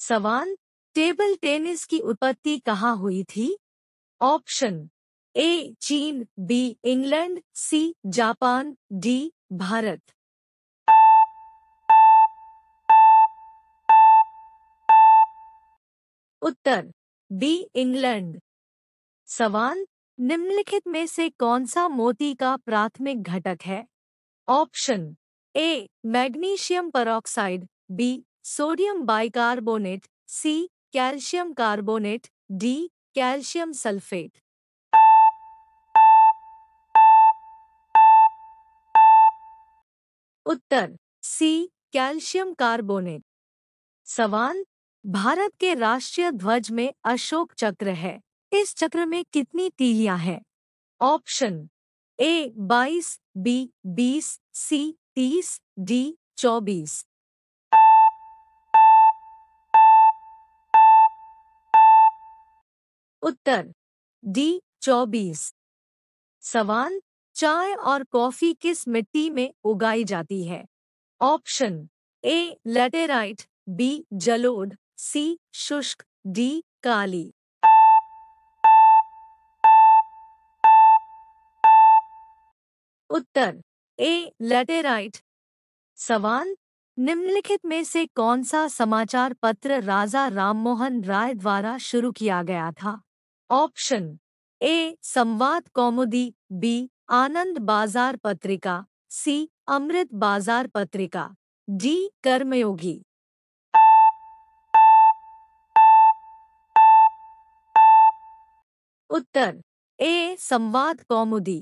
सवाल table tennis की उत्पत्ति कहाँ हुई थी ऑप्शन ए चीन B England C Japan D Bharat उत्तर बी इंग्लैंड सवाल निम्नलिखित में से कौन सा मोती का प्राथमिक घटक है option A magnesium peroxide B sodium bicarbonate C calcium carbonate D calcium sulphate उत्तर सी कैल्शियम कार्बोनेट सवाल भारत के राष्ट्रीय ध्वज में अशोक चक्र है इस चक्र में कितनी तीलियां हैं ऑप्शन ए बाईस बी बीस सी तीस डी चौबीस उत्तर डी चौबीस सवाल चाय और कॉफी किस मिट्टी में उगाई जाती है ऑप्शन ए लेटेराइट बी जलोड सी शुष्क डी काली उत्तर ए लेटेराइट सवाल निम्नलिखित में से कौन सा समाचार पत्र राजा राममोहन राय द्वारा शुरू किया गया था ऑप्शन ए संवाद कौमुदी बी आनंद बाजार पत्रिका सी अमृत बाजार पत्रिका डी कर्मयोगी उत्तर ए संवाद कौमुदी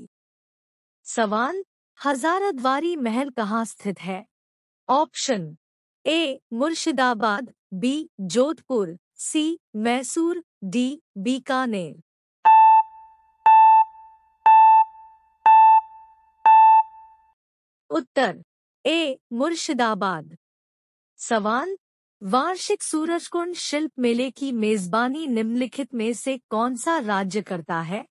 सवाल हजारद्वारी महल कहाँ स्थित है option A Murshidabad B Jodhpur C Mysore D Bikaner उत्तर ए मुर्शिदाबाद सवाल वार्षिक सूरजकुंड शिल्प मेले की मेजबानी निम्नलिखित में से कौन सा राज्य करता है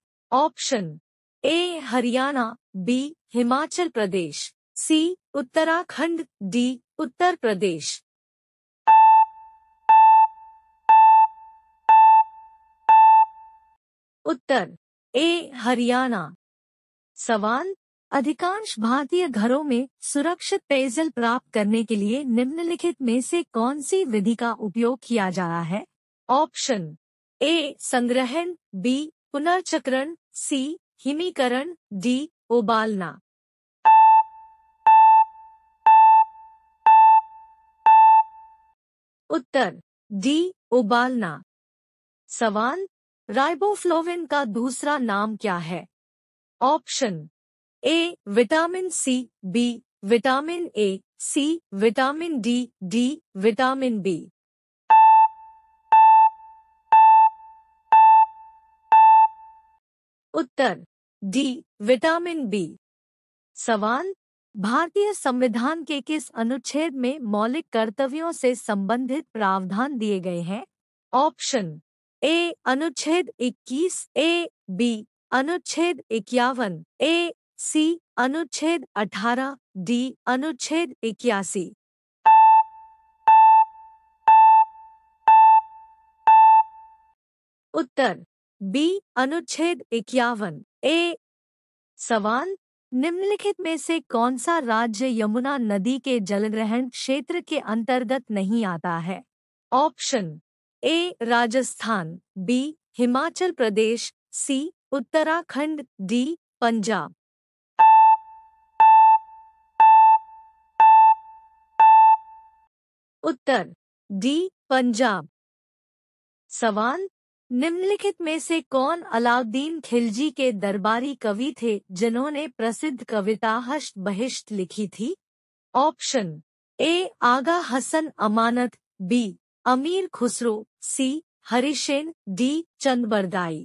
option A Haryana B Himachal Pradesh C Uttarakhand D Uttar Pradesh उत्तर ए हरियाणा सवाल अधिकांश भारतीय घरों में सुरक्षित पेयजल प्राप्त करने के लिए निम्नलिखित में से कौन सी विधि का उपयोग किया जा रहा है ऑप्शन ए संग्रहण बी पुनर्चक्रण सी हिमीकरण डी उबालना उत्तर डी उबालना सवाल राइबोफ्लोविन का दूसरा नाम क्या है option A vitamin C B vitamin A C vitamin D D vitamin B उत्तर डी विटामिन बी सवाल भारतीय संविधान के किस अनुच्छेद में मौलिक कर्तव्यों से संबंधित प्रावधान दिए गए हैं ऑप्शन ए अनुच्छेद 21 ए बी अनुच्छेद इक्यावन ए सी अनुच्छेद 18 डी अनुच्छेद इक्यासी उत्तर बी अनुच्छेद इक्यावन ए सवाल निम्नलिखित में से कौन सा राज्य यमुना नदी के जलग्रहण क्षेत्र के अंतर्गत नहीं आता है option A Rajasthan B Himachal Pradesh C Uttarakhand D Punjab उत्तर डी पंजाब सवाल निम्नलिखित में से कौन अलाउद्दीन खिलजी के दरबारी कवि थे जिन्होंने प्रसिद्ध कविता हष्ट बहिष्ट लिखी थी option A Aga Hasan Amanat B Amir Khusro C Harishena D Chandbardai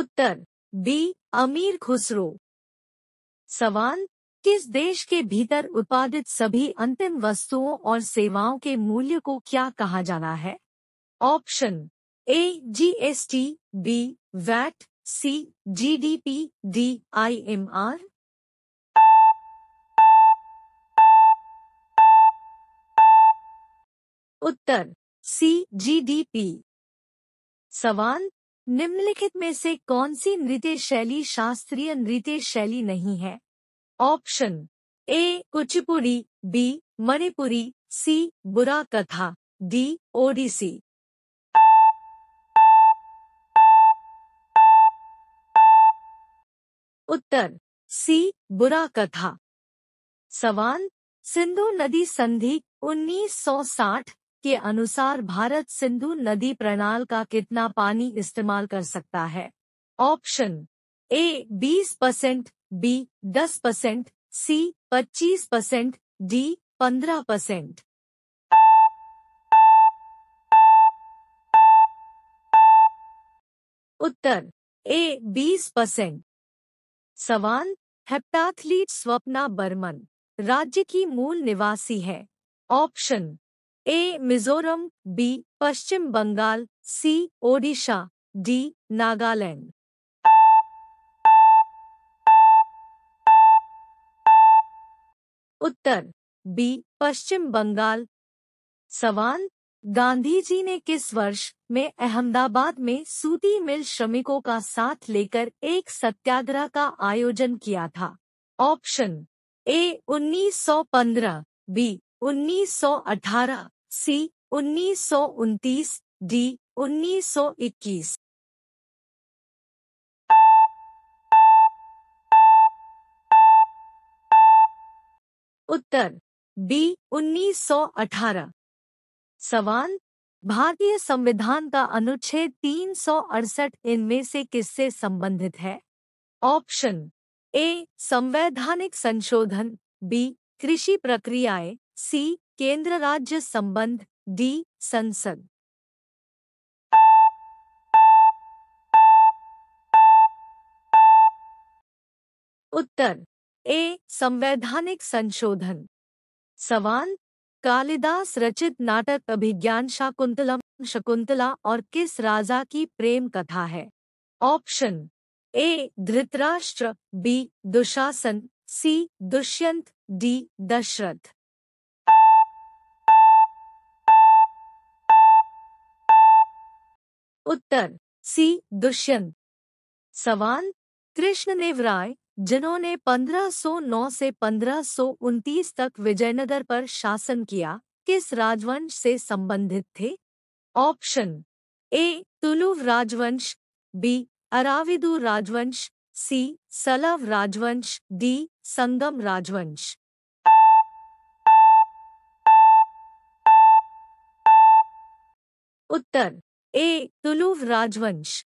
उत्तर बी अमीर खुसरो सवाल किस देश के भीतर उत्पादित सभी अंतिम वस्तुओं और सेवाओं के मूल्य को क्या कहा जाना है option A GST B VAT C GDP D IMR उत्तर सी जीडीपी सवाल निम्नलिखित में से कौन सी नृत्य शैली शास्त्रीय नृत्य शैली नहीं है option A Kuchipudi B Manipuri C Burra Katha D Odissi उत्तर सी बुरा कथा सवाल सिंधु नदी संधि 1960 के अनुसार भारत सिंधु नदी प्रणाल का कितना पानी इस्तेमाल कर सकता है option A 20 percent B 10 percent C 25 percent D 15 percent उत्तर ए 20 परसेंट सवाल हेप्टाथलीट स्वप्ना बर्मन राज्य की मूल निवासी है option A Mizoram B Paschim Bangal C Odisha D Nagaland उत्तर बी पश्चिम बंगाल सवाल गांधी जी ने किस वर्ष में अहमदाबाद में सूती मिल श्रमिकों का साथ लेकर एक सत्याग्रह का आयोजन किया था ऑप्शन ए 1915, बी 1918, सी उन्नीस डी उन्नीस उत्तर बी 1918 सवाल भारतीय संविधान का अनुच्छेद अड़सठ इनमें से किससे संबंधित है ऑप्शन ए संवैधानिक संशोधन बी कृषि प्रक्रियाएं सी केंद्र राज्य संबंध डी संसद उत्तर ए संवैधानिक संशोधन सवाल कालिदास रचित नाटक अभिज्ञान शाकुंतलम शकुंतला और किस राजा की प्रेम कथा है option A Dhritarashtra B Dushasan C Dushyant D Dashrath उत्तर सी दुष्यंत सवाल कृष्णदेव राय जिन्होंने 1509 से पंद्रह तक विजयनगर पर शासन किया किस राजवंश से संबंधित थे ऑप्शन ए तुलु राजवंश बी अराविदु राजवंश सी सलव राजवंश डी संगम राजवंश उत्तर ए तुलुव राजवंश